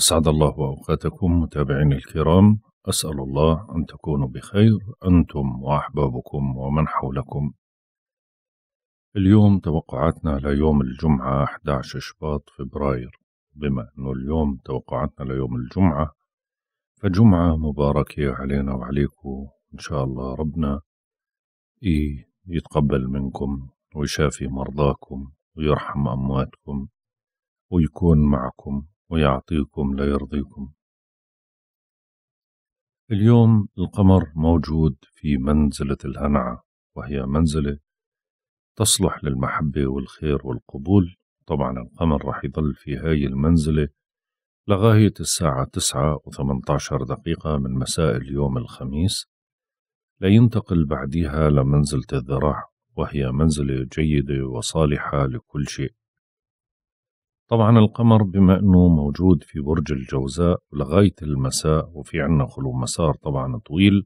أسعد الله أوقاتكم متابعينا الكرام أسأل الله أن تكونوا بخير أنتم وأحبابكم ومن حولكم اليوم توقعاتنا ليوم الجمعة 11 شباط فبراير بما أنه اليوم توقعاتنا ليوم الجمعة فجمعة مباركة علينا وعليكم إن شاء الله ربنا يتقبل منكم ويشافي مرضاكم ويرحم أمواتكم ويكون معكم ويعطيكم ليرضيكم اليوم القمر موجود في منزلة الهنعة وهي منزلة تصلح للمحبة والخير والقبول طبعا القمر رح يضل في هاي المنزلة لغاية الساعة تسعة وثمنتاشر دقيقة من مساء اليوم الخميس لينتقل بعديها لمنزلة الذراع وهي منزلة جيدة وصالحة لكل شيء طبعا القمر بما انه موجود في برج الجوزاء لغايه المساء وفي عنا خلو مسار طبعا طويل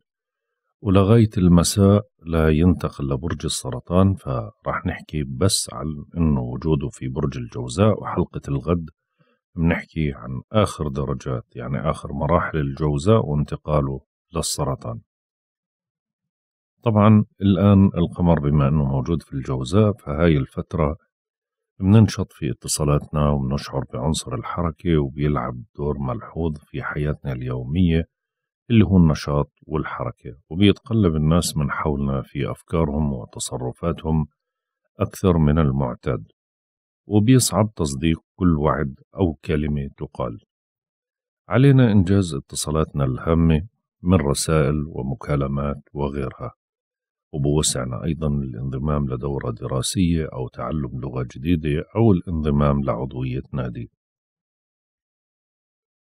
ولغايه المساء لا ينتقل لبرج السرطان فرح نحكي بس عن انه وجوده في برج الجوزاء وحلقه الغد بنحكي عن اخر درجات يعني اخر مراحل الجوزاء وانتقاله للسرطان طبعا الآن القمر بما أنه موجود في الجوزاء فهاي الفترة بننشط في اتصالاتنا وبنشعر بعنصر الحركة وبيلعب دور ملحوظ في حياتنا اليومية اللي هو النشاط والحركة وبيتقلب الناس من حولنا في أفكارهم وتصرفاتهم أكثر من المعتاد وبيصعب تصديق كل وعد أو كلمة تقال علينا إنجاز اتصالاتنا الهامة من رسائل ومكالمات وغيرها وبوسعنا أيضا الانضمام لدورة دراسية أو تعلم لغة جديدة أو الانضمام لعضوية نادي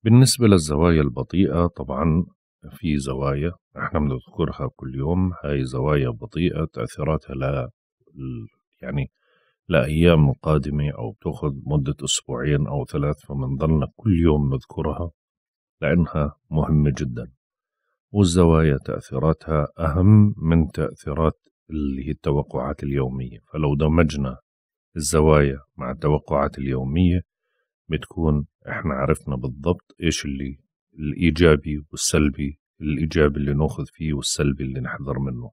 بالنسبة للزوايا البطيئة طبعا في زوايا احنا بنذكرها كل يوم هاي زوايا بطيئة تأثيراتها لا يعني لأيام قادمة أو بتأخذ مدة أسبوعين أو ثلاث فمنظلنا كل يوم نذكرها لأنها مهمة جدا والزوايا تأثيراتها أهم من تأثيرات اللي هي التوقعات اليومية فلو دمجنا الزوايا مع التوقعات اليومية بتكون احنا عرفنا بالضبط ايش اللي الإيجابي والسلبي الإيجابي اللي ناخذ فيه والسلبي اللي نحذر منه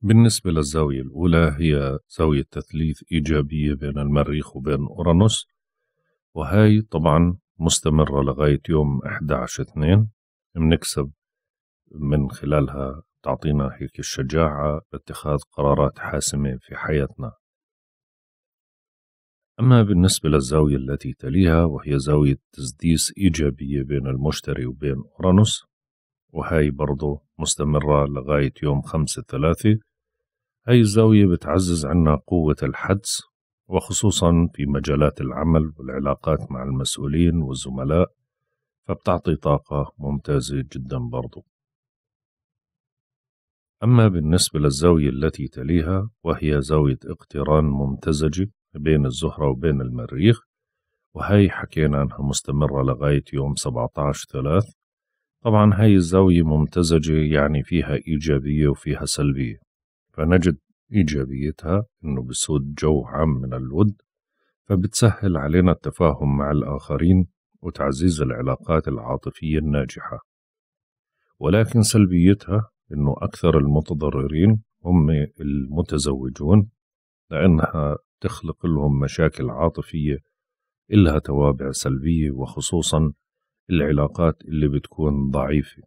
بالنسبة للزاوية الأولى هي زاوية تثليث إيجابية بين المريخ وبين أورانوس وهاي طبعا مستمرة لغاية يوم 11 2 بنكسب من خلالها تعطينا هيك الشجاعة لاتخاذ قرارات حاسمة في حياتنا أما بالنسبة للزاوية التي تليها وهي زاوية تسديس إيجابية بين المشتري وبين أورانوس وهي برضو مستمرة لغاية يوم خمسة ثلاثة هاي الزاوية بتعزز عنا قوة الحدس وخصوصا في مجالات العمل والعلاقات مع المسؤولين والزملاء فبتعطي طاقة ممتازة جدا برضو أما بالنسبة للزاوية التي تليها وهي زاوية اقتران ممتزجة بين الزهرة وبين المريخ وهي حكينا عنها مستمرة لغاية يوم 17 ثلاث طبعا هاي الزاوية ممتزجة يعني فيها إيجابية وفيها سلبية فنجد إيجابيتها إنه بسود جو عام من الود فبتسهل علينا التفاهم مع الآخرين وتعزيز العلاقات العاطفية الناجحة ولكن سلبيتها إنه أكثر المتضررين هم المتزوجون لأنها تخلق لهم مشاكل عاطفية إلها توابع سلبية وخصوصا العلاقات اللي بتكون ضعيفة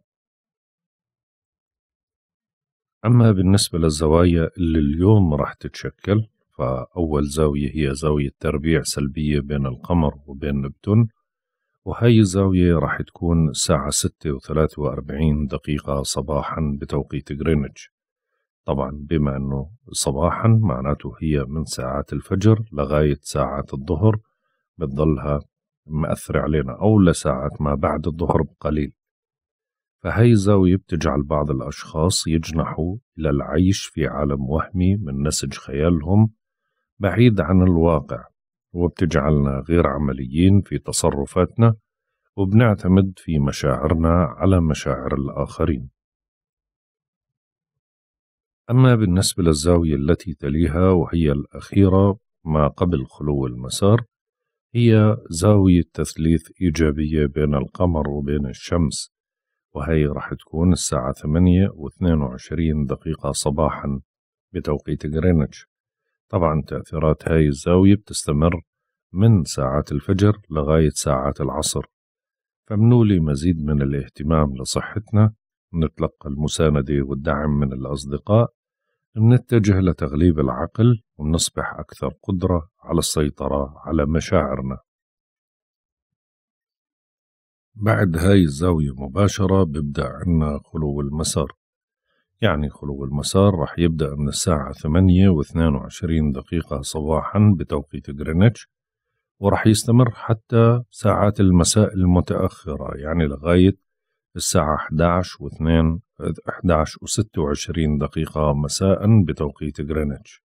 أما بالنسبة للزوايا اللي اليوم راح تتشكل فأول زاوية هي زاوية تربيع سلبية بين القمر وبين نبتون وهاي الزاوية راح تكون الساعة ستة وثلاثة وأربعين دقيقة صباحا بتوقيت غرينتش طبعا بما أنه صباحا معناته هي من ساعات الفجر لغاية ساعات الظهر بتضلها مأثرة علينا أو لساعات ما بعد الظهر بقليل فهي الزاوية بتجعل بعض الأشخاص يجنحوا إلى العيش في عالم وهمي من نسج خيالهم بعيد عن الواقع وبتجعلنا غير عمليين في تصرفاتنا وبنعتمد في مشاعرنا على مشاعر الآخرين أما بالنسبة للزاوية التي تليها وهي الأخيرة ما قبل خلو المسار هي زاوية تثليث إيجابية بين القمر وبين الشمس وهي راح تكون الساعة ثمانية و وعشرين دقيقة صباحا بتوقيت غرينتش طبعا تأثيرات هاي الزاوية بتستمر من ساعات الفجر لغاية ساعات العصر فمنولي مزيد من الاهتمام لصحتنا نتلقى المساندة والدعم من الأصدقاء نتجه لتغليب العقل ونصبح أكثر قدرة على السيطرة على مشاعرنا بعد هاي الزاوية مباشرة ببدأ عنا خلو المسار يعني خلو المسار رح يبدأ من الساعة ثمانية واثنان وعشرين دقيقة صباحا بتوقيت غرينتش ورح يستمر حتى ساعات المساء المتأخرة يعني لغاية الساعة 11 و 2 11 و 26 دقيقة مساء بتوقيت غرينتش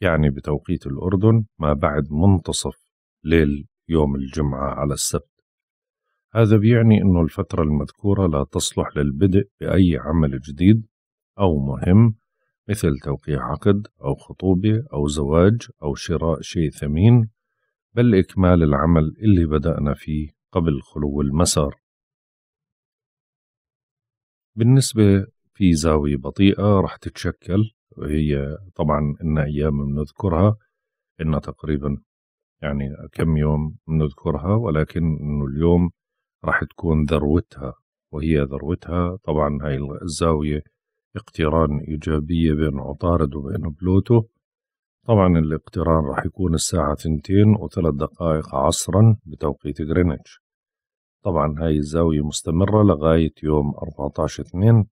يعني بتوقيت الأردن ما بعد منتصف ليل يوم الجمعة على السبت هذا بيعني أنه الفترة المذكورة لا تصلح للبدء بأي عمل جديد أو مهم مثل توقيع عقد أو خطوبة أو زواج أو شراء شيء ثمين بل إكمال العمل اللي بدأنا فيه قبل خلو المسار بالنسبة في زاوية بطيئة رح تتشكل وهي طبعا إن أيام بنذكرها إن تقريبا يعني كم يوم بنذكرها ولكن إنه اليوم راح تكون ذروتها وهي ذروتها طبعا هاي الزاوية اقتران إيجابية بين عطارد وبين بلوتو طبعا الاقتران راح يكون الساعة ثنتين وثلاث دقائق عصرا بتوقيت غرينتش طبعا هاي الزاوية مستمرة لغاية يوم 14 2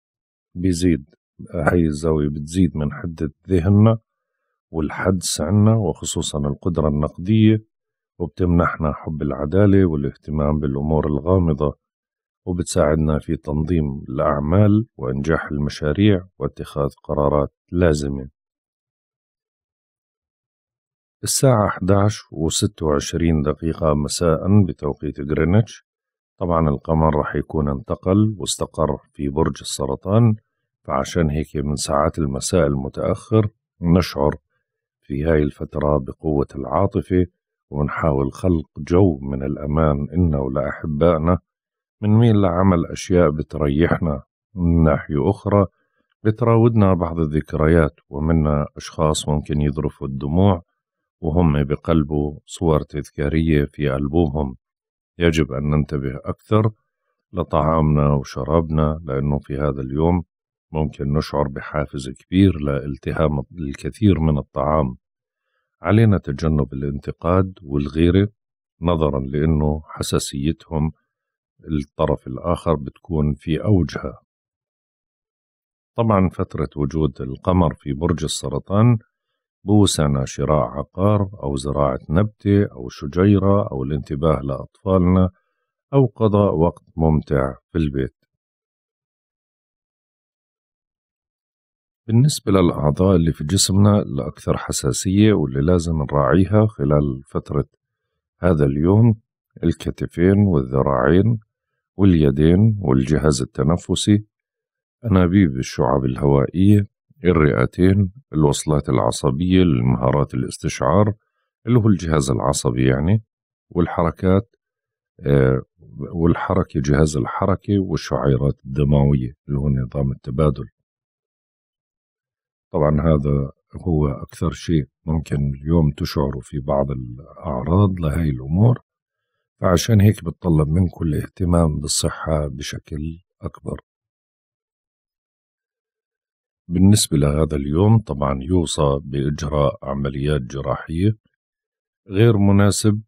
بيزيد هاي الزاوية بتزيد من حدة ذهننا والحدس عنا وخصوصا القدرة النقدية وبتمنحنا حب العدالة والاهتمام بالأمور الغامضة وبتساعدنا في تنظيم الأعمال وإنجاح المشاريع واتخاذ قرارات لازمة الساعة 11 و 26 دقيقة مساء بتوقيت غرينتش طبعا القمر رح يكون انتقل واستقر في برج السرطان فعشان هيك من ساعات المساء المتأخر نشعر في هاي الفترة بقوة العاطفة ونحاول خلق جو من الأمان إنا ولأحبائنا من مين لعمل أشياء بتريحنا من ناحية أخرى بتراودنا بعض الذكريات ومنا أشخاص ممكن يذرفوا الدموع وهم بقلبوا صور تذكارية في ألبومهم يجب أن ننتبه أكثر لطعامنا وشرابنا لأنه في هذا اليوم ممكن نشعر بحافز كبير لالتهام الكثير من الطعام علينا تجنب الانتقاد والغيرة نظرا لأنه حساسيتهم الطرف الآخر بتكون في أوجها طبعا فترة وجود القمر في برج السرطان بوسعنا شراء عقار أو زراعة نبتة أو شجيرة أو الانتباه لأطفالنا أو قضاء وقت ممتع في البيت بالنسبة للأعضاء اللي في جسمنا الأكثر حساسية واللي لازم نراعيها خلال فترة هذا اليوم الكتفين والذراعين واليدين والجهاز التنفسي أنابيب الشعب الهوائية الرئتين الوصلات العصبية المهارات الاستشعار اللي هو الجهاز العصبي يعني والحركات آه، والحركة جهاز الحركة والشعيرات الدموية اللي هو نظام التبادل طبعا هذا هو أكثر شيء ممكن اليوم تشعروا في بعض الأعراض لهي الأمور فعشان هيك بتطلب منكم الاهتمام بالصحة بشكل أكبر بالنسبة لهذا اليوم طبعا يوصى بإجراء عمليات جراحية غير مناسب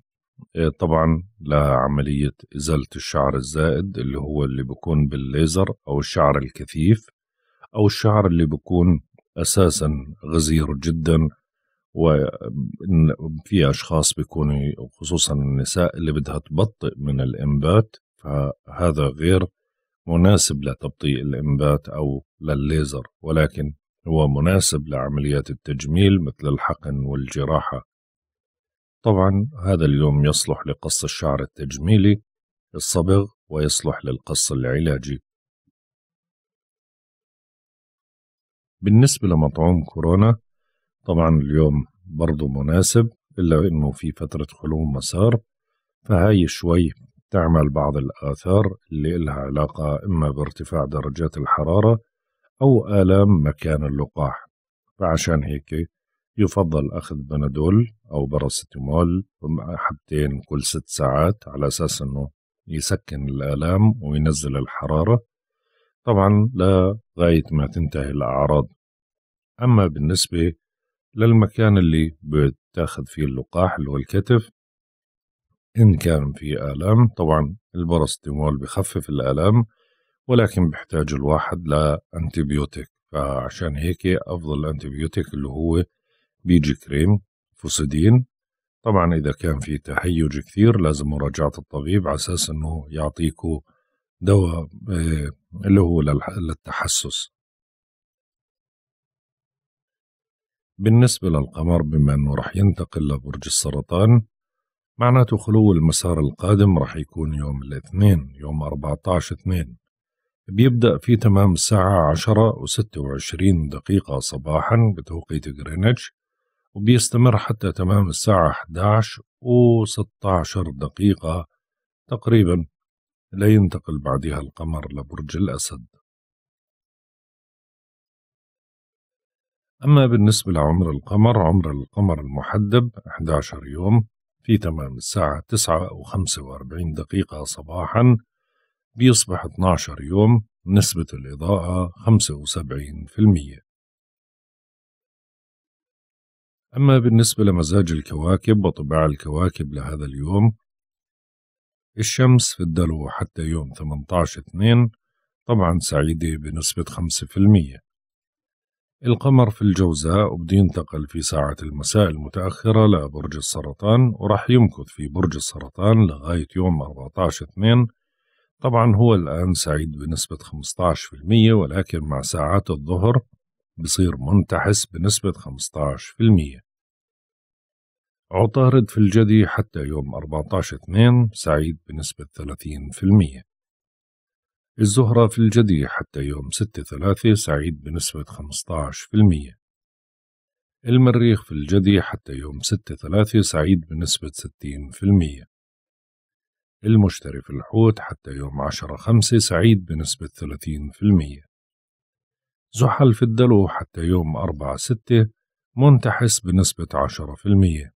آه، طبعا لعملية إزالة الشعر الزائد اللي هو اللي بكون بالليزر أو الشعر الكثيف أو الشعر اللي بكون اساسا غزير جدا وفي اشخاص بيكونوا خصوصا النساء اللي بدها تبطئ من الانبات فهذا غير مناسب لتبطيء الانبات او للليزر ولكن هو مناسب لعمليات التجميل مثل الحقن والجراحه طبعا هذا اليوم يصلح لقص الشعر التجميلي الصبغ ويصلح للقص العلاجي بالنسبة لمطعوم كورونا طبعا اليوم برضه مناسب إلا إنه في فترة خلو مسار فهاي شوي تعمل بعض الآثار اللي إلها علاقة إما بارتفاع درجات الحرارة أو آلام مكان اللقاح فعشان هيك يفضل أخذ بنادول أو باراستيمول حبتين كل ست ساعات على أساس أنه يسكن الآلام وينزل الحرارة طبعا لغاية ما تنتهي الأعراض أما بالنسبة للمكان اللي بتاخذ فيه اللقاح اللي هو الكتف إن كان في آلام طبعا البارستيمول بخفف الآلام ولكن بحتاج الواحد لأنتيبيوتيك فعشان هيك أفضل أنتيبيوتيك اللي هو بيجي كريم فوسيدين طبعا إذا كان في تهيج كثير لازم مراجعة الطبيب على أساس إنه يعطيكوا دواء آه، اللي هو للتحسس بالنسبة للقمر بما أنه رح ينتقل لبرج السرطان معناته خلو المسار القادم رح يكون يوم الاثنين يوم 14 اثنين بيبدأ في تمام الساعة عشرة وستة وعشرين دقيقة صباحا بتوقيت غرينتش وبيستمر حتى تمام الساعة 11 و16 دقيقة تقريبا لا ينتقل بعدها القمر لبرج الأسد أما بالنسبة لعمر القمر عمر القمر المحدب 11 يوم في تمام الساعة 9 و 45 دقيقة صباحا بيصبح 12 يوم نسبة الإضاءة 75% أما بالنسبة لمزاج الكواكب وطباع الكواكب لهذا اليوم الشمس في الدلو حتى يوم 18/2 طبعا سعيدة بنسبة 5% القمر في الجوزاء وبده ينتقل في ساعة المساء المتأخرة لبرج السرطان ورح يمكث في برج السرطان لغاية يوم 14/2 طبعا هو الآن سعيد بنسبة 15% ولكن مع ساعات الظهر بصير منتحس بنسبة 15% عطارد في الجدي حتى يوم 14/2 سعيد بنسبة 30% الزهرة في الجدي حتى يوم 6/3 سعيد بنسبة 15% المريخ في الجدي حتى يوم 6/3 سعيد بنسبة 60% المشتري في الحوت حتى يوم 10/5 سعيد بنسبة 30% زحل في الدلو حتى يوم 4/6 منتحس بنسبة 10%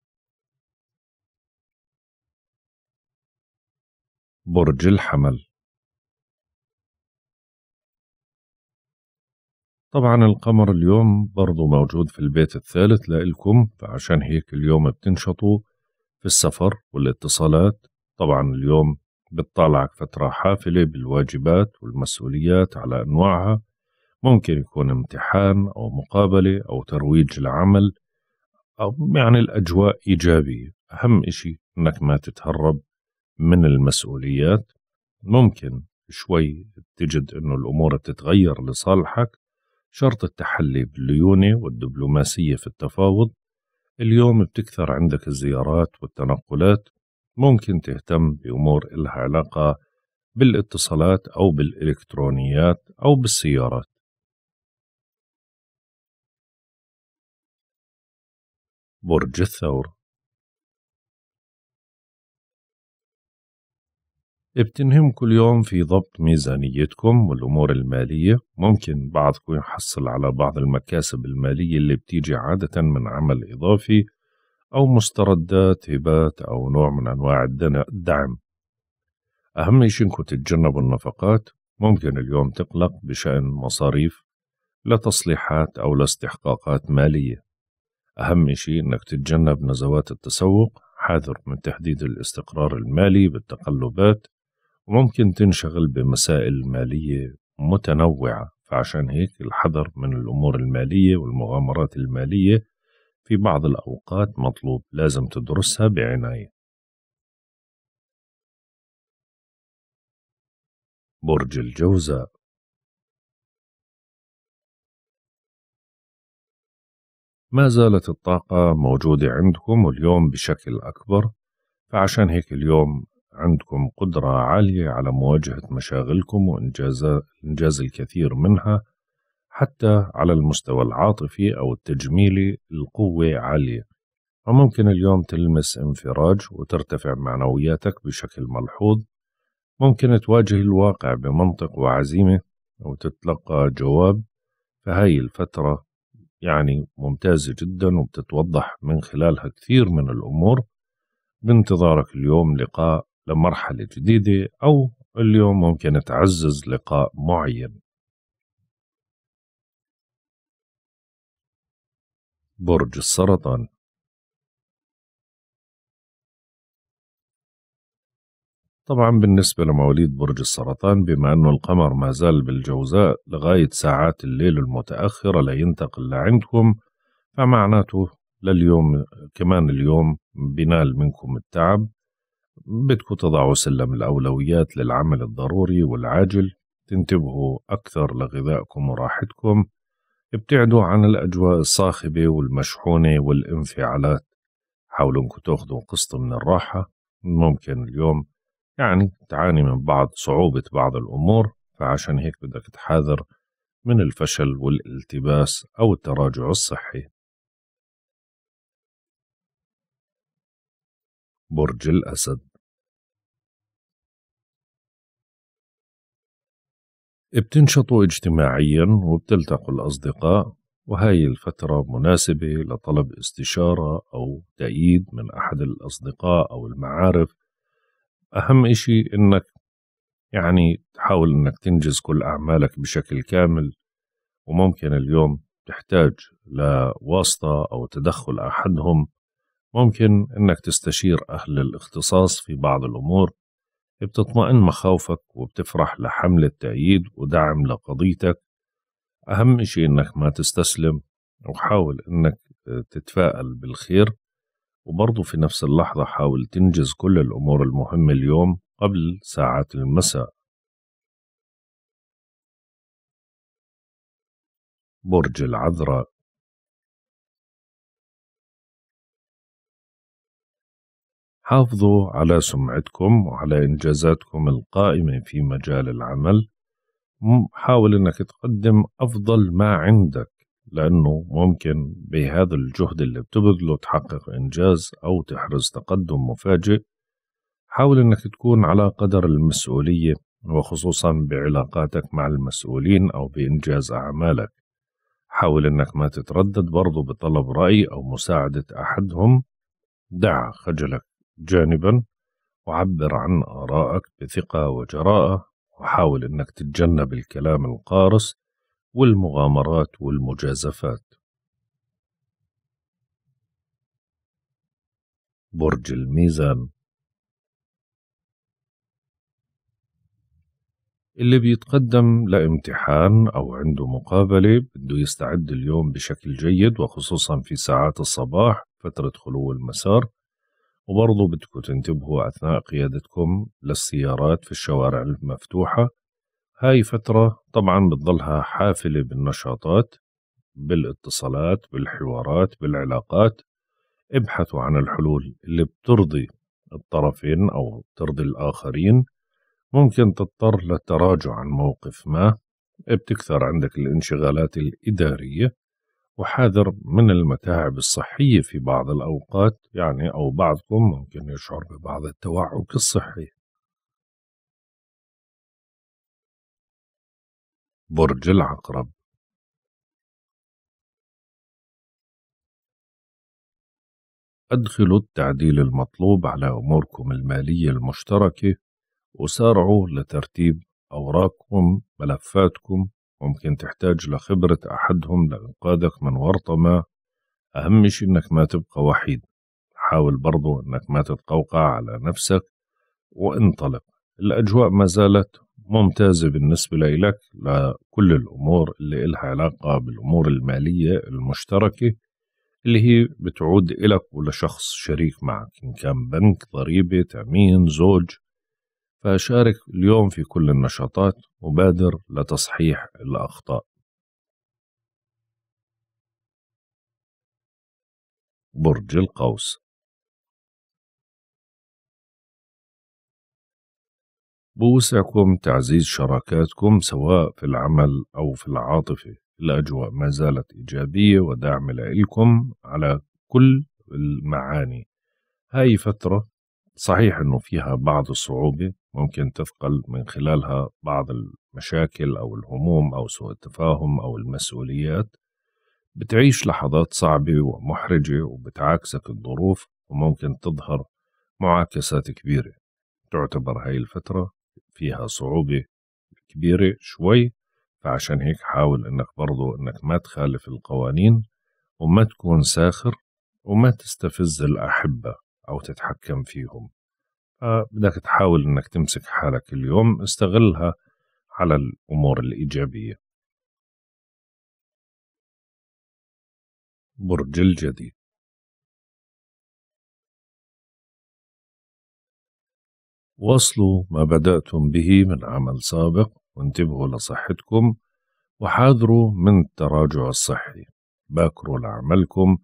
برج الحمل طبعا القمر اليوم برضو موجود في البيت الثالث لإلكم فعشان هيك اليوم بتنشطوا في السفر والاتصالات طبعا اليوم بتطالعك فترة حافلة بالواجبات والمسؤوليات على أنواعها ممكن يكون امتحان أو مقابلة أو ترويج العمل أو يعني الأجواء إيجابية أهم إشي أنك ما تتهرب من المسؤوليات ممكن شوي تجد أنه الأمور بتتغير لصالحك شرط التحلي بالليونة والدبلوماسية في التفاوض اليوم بتكثر عندك الزيارات والتنقلات ممكن تهتم بأمور إلها علاقة بالاتصالات أو بالإلكترونيات أو بالسيارات برج الثور بتنهم كل يوم في ضبط ميزانيتكم والأمور المالية ممكن بعضكم يحصل على بعض المكاسب المالية اللي بتيجي عادة من عمل إضافي أو مستردات هبات أو نوع من أنواع الدعم أهم شيء إنكم تتجنبوا النفقات ممكن اليوم تقلق بشأن مصاريف لتصليحات أو لاستحقاقات مالية أهم شيء إنك تتجنب نزوات التسوق حاذر من تحديد الاستقرار المالي بالتقلبات وممكن تنشغل بمسائل مالية متنوعة فعشان هيك الحذر من الأمور المالية والمغامرات المالية في بعض الأوقات مطلوب لازم تدرسها بعناية برج الجوزاء ما زالت الطاقة موجودة عندكم اليوم بشكل أكبر فعشان هيك اليوم عندكم قدرة عالية على مواجهة مشاغلكم وإنجاز الكثير منها حتى على المستوى العاطفي أو التجميلي القوة عالية وممكن اليوم تلمس انفراج وترتفع معنوياتك بشكل ملحوظ ممكن تواجه الواقع بمنطق وعزيمة وتتلقى جواب فهاي الفترة يعني ممتازة جدا وبتتوضح من خلالها كثير من الأمور بانتظارك اليوم لقاء لمرحلة جديدة أو اليوم ممكن تعزز لقاء معين برج السرطان طبعا بالنسبة لمواليد برج السرطان بما أنه القمر ما زال بالجوزاء لغاية ساعات الليل المتأخرة لينتقل لعندكم فمعناته لليوم كمان اليوم بنال منكم التعب بدكم تضعوا سلم الأولويات للعمل الضروري والعاجل تنتبهوا أكثر لغذائكم وراحتكم ابتعدوا عن الأجواء الصاخبة والمشحونة والانفعالات حاولوا انكم تاخذوا قسط من الراحة ممكن اليوم يعني تعاني من بعض صعوبة بعض الأمور فعشان هيك بدك تحاذر من الفشل والالتباس أو التراجع الصحي برج الأسد بتنشطوا اجتماعيا وبتلتقوا الأصدقاء وهاي الفترة مناسبة لطلب استشارة أو تأييد من أحد الأصدقاء أو المعارف أهم إشي إنك يعني تحاول إنك تنجز كل أعمالك بشكل كامل وممكن اليوم تحتاج لواسطة أو تدخل أحدهم ممكن إنك تستشير أهل الاختصاص في بعض الأمور بتطمئن مخاوفك وبتفرح لحملة تأييد ودعم لقضيتك أهم شيء إنك ما تستسلم وحاول إنك تتفائل بالخير وبرضه في نفس اللحظة حاول تنجز كل الأمور المهمة اليوم قبل ساعات المساء برج العذراء حافظوا على سمعتكم وعلى إنجازاتكم القائمة في مجال العمل حاول أنك تقدم أفضل ما عندك لأنه ممكن بهذا الجهد اللي بتبذله تحقق إنجاز أو تحرز تقدم مفاجئ حاول أنك تكون على قدر المسؤولية وخصوصا بعلاقاتك مع المسؤولين أو بإنجاز أعمالك حاول أنك ما تتردد برضو بطلب رأي أو مساعدة أحدهم دع خجلك جانبا وعبر عن آرائك بثقة وجراءة وحاول أنك تتجنب الكلام القارص والمغامرات والمجازفات برج الميزان اللي بيتقدم لامتحان أو عنده مقابلة بده يستعد اليوم بشكل جيد وخصوصا في ساعات الصباح فترة خلو المسار وبرضو بدكم تنتبهوا أثناء قيادتكم للسيارات في الشوارع المفتوحة هاي فترة طبعا بتضلها حافلة بالنشاطات بالاتصالات بالحوارات بالعلاقات ابحثوا عن الحلول اللي بترضي الطرفين أو بترضي الآخرين ممكن تضطر للتراجع عن موقف ما بتكثر عندك الانشغالات الإدارية وحاذر من المتاعب الصحية في بعض الأوقات يعني أو بعضكم ممكن يشعر ببعض التوعك الصحي برج العقرب أدخلوا التعديل المطلوب على أموركم المالية المشتركة وسارعوا لترتيب أوراقكم ملفاتكم ممكن تحتاج لخبرة أحدهم لإنقاذك من ورطة ما أهم شي إنك ما تبقى وحيد حاول برضو إنك ما تتقوقع على نفسك وانطلق الأجواء ما زالت ممتازة بالنسبة لك لكل الأمور اللي إلها علاقة بالأمور المالية المشتركة اللي هي بتعود إلك ولشخص شريك معك إن كان بنك ضريبة تأمين زوج فشارك اليوم في كل النشاطات وبادر لتصحيح الأخطاء برج القوس بوسعكم تعزيز شراكاتكم سواء في العمل أو في العاطفة الأجواء ما زالت إيجابية ودعم لإلكم على كل المعاني هاي فترة صحيح انه فيها بعض الصعوبه ممكن تثقل من خلالها بعض المشاكل او الهموم او سوء التفاهم او المسؤوليات بتعيش لحظات صعبه ومحرجه وبتعاكسك الظروف وممكن تظهر معاكسات كبيره تعتبر هاي الفتره فيها صعوبه كبيره شوي فعشان هيك حاول انك برضو انك ما تخالف القوانين وما تكون ساخر وما تستفز الأحبة أو تتحكم فيهم فبدك تحاول أنك تمسك حالك اليوم استغلها على الأمور الإيجابية برج الجدي واصلوا ما بدأتم به من عمل سابق وانتبهوا لصحتكم وحاذروا من التراجع الصحي باكروا لعملكم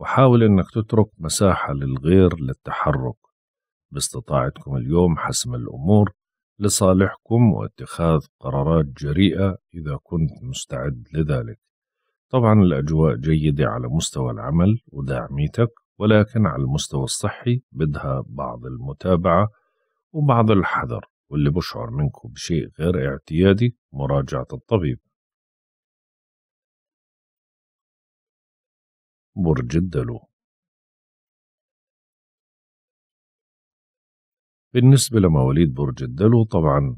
وحاول أنك تترك مساحة للغير للتحرك باستطاعتكم اليوم حسم الأمور لصالحكم واتخاذ قرارات جريئة إذا كنت مستعد لذلك طبعا الأجواء جيدة على مستوى العمل وداعميتك ولكن على المستوى الصحي بدها بعض المتابعة وبعض الحذر واللي بشعر منكم بشيء غير اعتيادي مراجعة الطبيب برج الدلو بالنسبة لمواليد برج الدلو طبعا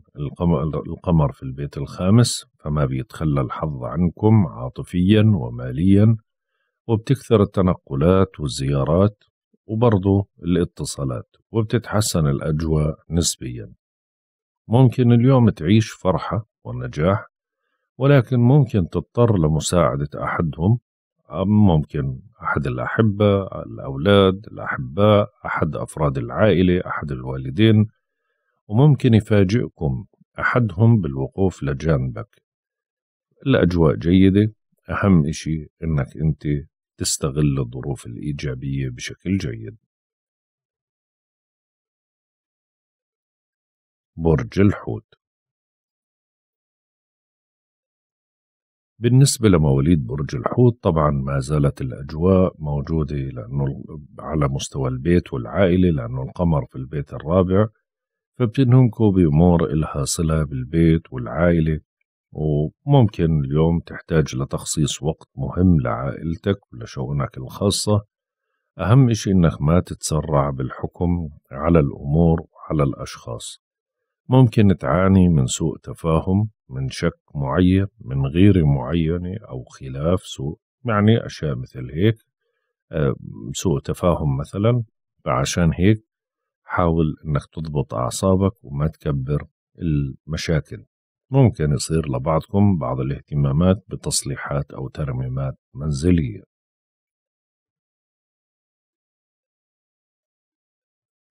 القمر في البيت الخامس فما بيتخلى الحظ عنكم عاطفيا وماليا وبتكثر التنقلات والزيارات وبرضه الاتصالات وبتتحسن الأجواء نسبيا ممكن اليوم تعيش فرحة ونجاح ولكن ممكن تضطر لمساعدة أحدهم ممكن أحد الأحبة الأولاد الأحباء أحد أفراد العائلة أحد الوالدين وممكن يفاجئكم أحدهم بالوقوف لجانبك الأجواء جيدة أهم إشي إنك أنت تستغل الظروف الإيجابية بشكل جيد برج الحوت بالنسبة لمواليد برج الحوت طبعا ما زالت الأجواء موجودة لأنه على مستوى البيت والعائلة لأنه القمر في البيت الرابع فبتنهمكوا بأمور إلها صلة بالبيت والعائلة وممكن اليوم تحتاج لتخصيص وقت مهم لعائلتك ولشؤونك الخاصة أهم إشي إنك ما تتسرع بالحكم على الأمور وعلى الأشخاص ممكن تعاني من سوء تفاهم من شك معين من غيرة معينة أو خلاف سوء يعني أشياء مثل هيك آه، سوء تفاهم مثلا فعشان هيك حاول أنك تضبط أعصابك وما تكبر المشاكل ممكن يصير لبعضكم بعض الاهتمامات بتصليحات أو ترميمات منزلية